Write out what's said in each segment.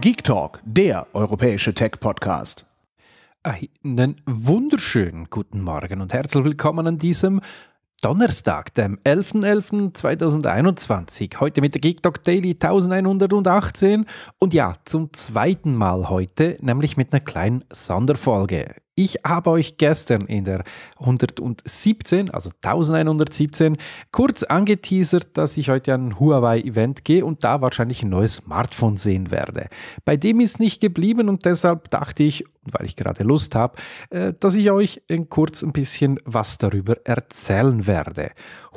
Geek Talk, der europäische Tech-Podcast. Einen wunderschönen guten Morgen und herzlich willkommen an diesem Donnerstag, dem 11.11.2021. Heute mit der Geek Talk Daily 1118 und ja, zum zweiten Mal heute, nämlich mit einer kleinen Sonderfolge. Ich habe euch gestern in der 117, also 1117, kurz angeteasert, dass ich heute an ein Huawei-Event gehe und da wahrscheinlich ein neues Smartphone sehen werde. Bei dem ist nicht geblieben und deshalb dachte ich, weil ich gerade Lust habe, äh, dass ich euch kurz ein bisschen was darüber erzählen werde.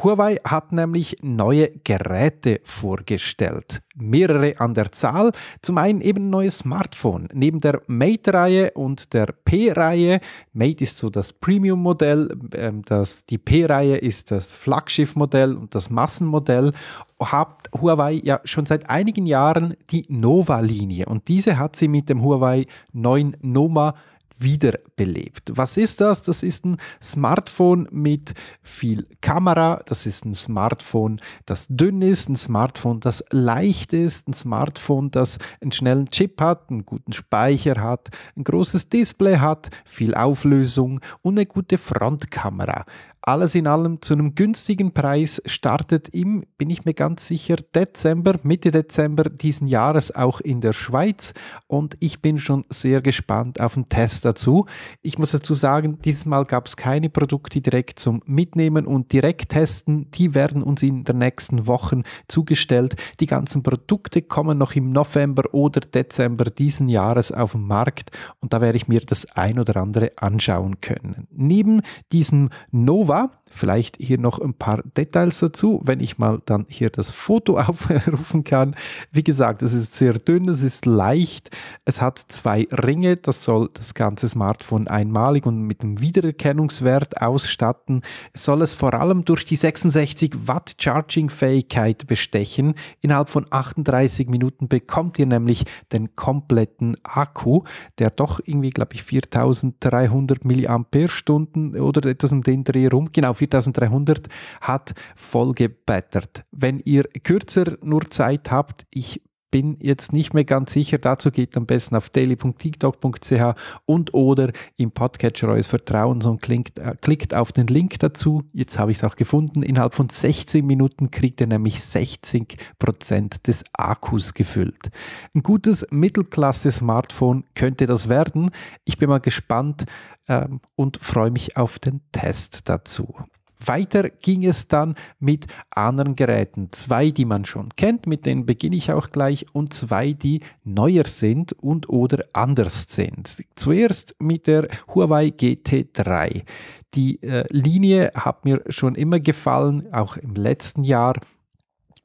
Huawei hat nämlich neue Geräte vorgestellt mehrere an der Zahl. Zum einen eben ein neues Smartphone. Neben der Mate-Reihe und der P-Reihe, Mate ist so das Premium-Modell, ähm, das, die P-Reihe ist das Flaggschiff-Modell und das Massenmodell, hat Huawei ja schon seit einigen Jahren die Nova-Linie und diese hat sie mit dem Huawei 9 Noma wiederbelebt. Was ist das? Das ist ein Smartphone mit viel Kamera, das ist ein Smartphone, das dünn ist, ein Smartphone, das leicht ist, ein Smartphone, das einen schnellen Chip hat, einen guten Speicher hat, ein großes Display hat, viel Auflösung und eine gute Frontkamera alles in allem zu einem günstigen Preis startet im, bin ich mir ganz sicher, Dezember, Mitte Dezember diesen Jahres auch in der Schweiz und ich bin schon sehr gespannt auf den Test dazu. Ich muss dazu sagen, dieses Mal gab es keine Produkte direkt zum Mitnehmen und direkt testen. Die werden uns in den nächsten Wochen zugestellt. Die ganzen Produkte kommen noch im November oder Dezember diesen Jahres auf den Markt und da werde ich mir das ein oder andere anschauen können. Neben diesem Nova Europa vielleicht hier noch ein paar Details dazu, wenn ich mal dann hier das Foto aufrufen kann. Wie gesagt, es ist sehr dünn, es ist leicht, es hat zwei Ringe, das soll das ganze Smartphone einmalig und mit einem Wiedererkennungswert ausstatten. Es soll es vor allem durch die 66 Watt Charging-Fähigkeit bestechen. Innerhalb von 38 Minuten bekommt ihr nämlich den kompletten Akku, der doch irgendwie, glaube ich, 4300 mAh oder etwas um den Dreh rum, genau 4300 hat voll vollgebettert. Wenn ihr kürzer nur Zeit habt, ich bin jetzt nicht mehr ganz sicher. Dazu geht am besten auf daily.tiktok.ch und oder im Podcatcher eures Vertrauens und klingt, äh, klickt auf den Link dazu. Jetzt habe ich es auch gefunden. Innerhalb von 16 Minuten kriegt ihr nämlich 60% Prozent des Akkus gefüllt. Ein gutes Mittelklasse-Smartphone könnte das werden. Ich bin mal gespannt ähm, und freue mich auf den Test dazu. Weiter ging es dann mit anderen Geräten. Zwei, die man schon kennt, mit denen beginne ich auch gleich, und zwei, die neuer sind und oder anders sind. Zuerst mit der Huawei GT3. Die äh, Linie hat mir schon immer gefallen, auch im letzten Jahr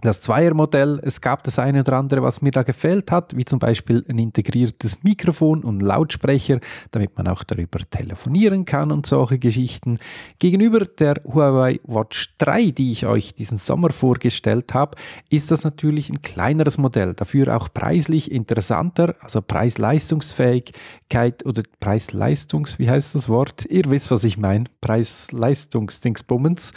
das Zweiermodell. Es gab das eine oder andere, was mir da gefällt hat, wie zum Beispiel ein integriertes Mikrofon und Lautsprecher, damit man auch darüber telefonieren kann und solche Geschichten. Gegenüber der Huawei Watch 3, die ich euch diesen Sommer vorgestellt habe, ist das natürlich ein kleineres Modell, dafür auch preislich interessanter, also Preis-Leistungsfähigkeit oder Preis-Leistungs, wie heißt das Wort? Ihr wisst, was ich meine, Preis-Leistungs-Dingsbummens.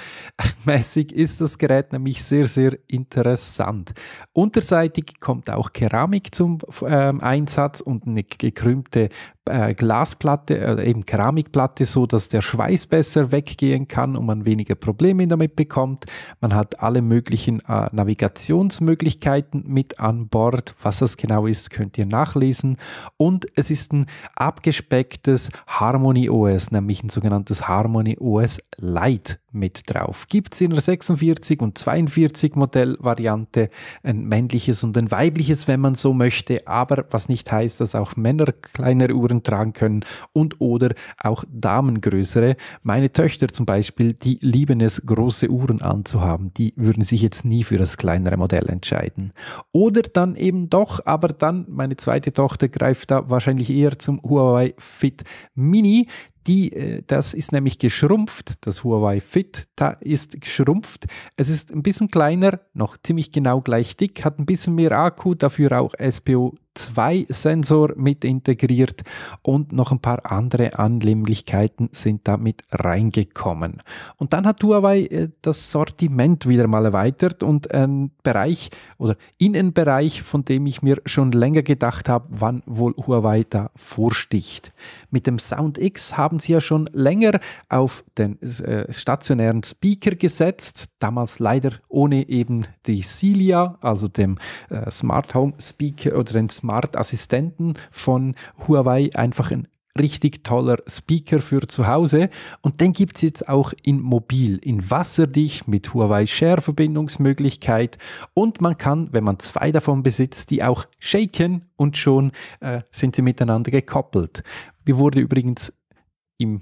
Mäßig ist das Gerät nämlich sehr, sehr interessant interessant. Unterseitig kommt auch Keramik zum ähm, Einsatz und eine gekrümmte äh, Glasplatte äh, eben Keramikplatte, so dass der Schweiß besser weggehen kann und man weniger Probleme damit bekommt. Man hat alle möglichen äh, Navigationsmöglichkeiten mit an Bord. Was das genau ist, könnt ihr nachlesen. Und es ist ein abgespecktes Harmony OS, nämlich ein sogenanntes Harmony OS Lite mit drauf. Gibt es in der 46 und 42 Modellvariante ein männliches und ein weibliches, wenn man so möchte, aber was nicht heißt, dass auch Männer kleinere Uhren Herren tragen können und oder auch Damengrößere. Meine Töchter zum Beispiel, die lieben es, große Uhren anzuhaben. Die würden sich jetzt nie für das kleinere Modell entscheiden. Oder dann eben doch, aber dann meine zweite Tochter greift da wahrscheinlich eher zum Huawei Fit Mini. Die, äh, das ist nämlich geschrumpft, das Huawei Fit da ist geschrumpft. Es ist ein bisschen kleiner, noch ziemlich genau gleich dick, hat ein bisschen mehr Akku, dafür auch SPO2-Sensor mit integriert und noch ein paar andere Annehmlichkeiten sind damit reingekommen. Und dann hat Huawei äh, das Sortiment wieder mal erweitert und einen Bereich oder Innenbereich, von dem ich mir schon länger gedacht habe, wann wohl Huawei da vorsticht. Mit dem Sound X haben haben sie ja schon länger auf den äh, stationären Speaker gesetzt, damals leider ohne eben die Celia, also dem äh, Smart Home Speaker oder den Smart Assistenten von Huawei, einfach ein richtig toller Speaker für zu Hause. Und den gibt es jetzt auch in mobil, in wasserdicht mit Huawei Share Verbindungsmöglichkeit. Und man kann, wenn man zwei davon besitzt, die auch shaken und schon äh, sind sie miteinander gekoppelt. Mir wurde übrigens im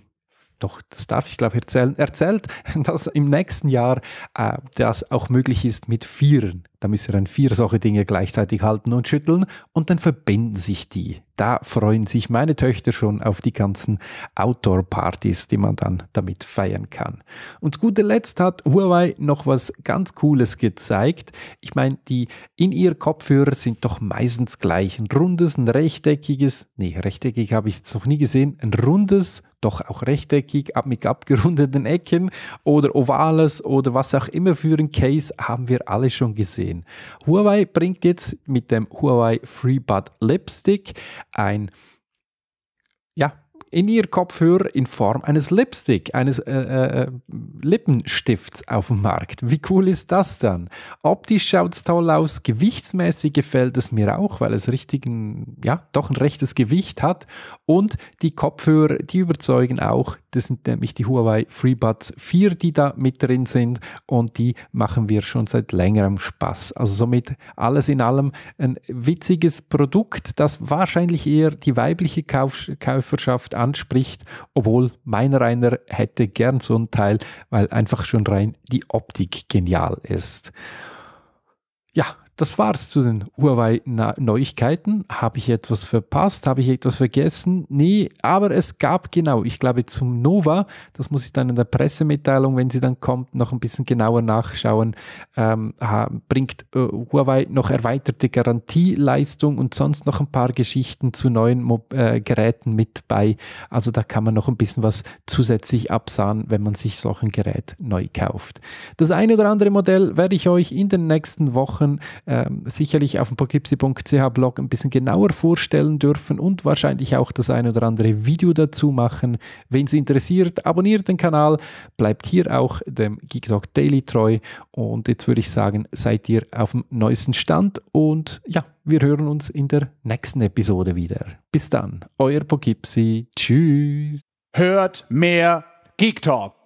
doch, das darf ich glaube ich erzählen, erzählt, dass im nächsten Jahr äh, das auch möglich ist mit Vieren. Da müsst ihr dann vier solche Dinge gleichzeitig halten und schütteln und dann verbinden sich die. Da freuen sich meine Töchter schon auf die ganzen Outdoor-Partys, die man dann damit feiern kann. Und zu guter Letzt hat Huawei noch was ganz Cooles gezeigt. Ich meine, die In-Ear-Kopfhörer sind doch meistens gleich. Ein rundes, ein rechteckiges, nee, rechteckig habe ich jetzt noch nie gesehen, ein rundes doch auch rechteckig, mit abgerundeten Ecken oder ovales oder was auch immer für ein Case haben wir alle schon gesehen gehen. Huawei bringt jetzt mit dem Huawei FreeBud Lipstick ein ja, in ihr Kopfhörer in Form eines Lipstick, eines äh, äh, äh Lippenstifts auf dem Markt. Wie cool ist das dann? Optisch schaut es toll aus, gewichtsmäßig gefällt es mir auch, weil es richtig ein, ja, doch ein rechtes Gewicht hat. Und die Kopfhörer, die überzeugen auch, das sind nämlich die Huawei FreeBuds 4, die da mit drin sind und die machen wir schon seit längerem Spaß. Also somit alles in allem ein witziges Produkt, das wahrscheinlich eher die weibliche Kauf Käuferschaft anspricht, obwohl meiner einer hätte gern so ein Teil, weil einfach schon rein die Optik genial ist. Ja, das war's zu den Huawei-Neuigkeiten. Habe ich etwas verpasst? Habe ich etwas vergessen? Nee, aber es gab genau, ich glaube zum Nova, das muss ich dann in der Pressemitteilung, wenn sie dann kommt, noch ein bisschen genauer nachschauen, ähm, bringt äh, Huawei noch erweiterte Garantieleistung und sonst noch ein paar Geschichten zu neuen Mob äh, Geräten mit bei. Also da kann man noch ein bisschen was zusätzlich absahen, wenn man sich so ein Gerät neu kauft. Das eine oder andere Modell werde ich euch in den nächsten Wochen ähm, sicherlich auf dem poughkeepsie.ch Blog ein bisschen genauer vorstellen dürfen und wahrscheinlich auch das ein oder andere Video dazu machen. Wenn es interessiert, abonniert den Kanal, bleibt hier auch dem GeekDog Daily treu und jetzt würde ich sagen, seid ihr auf dem neuesten Stand und ja, wir hören uns in der nächsten Episode wieder. Bis dann, euer Poughkeepsie. Tschüss. Hört mehr Geek Talk.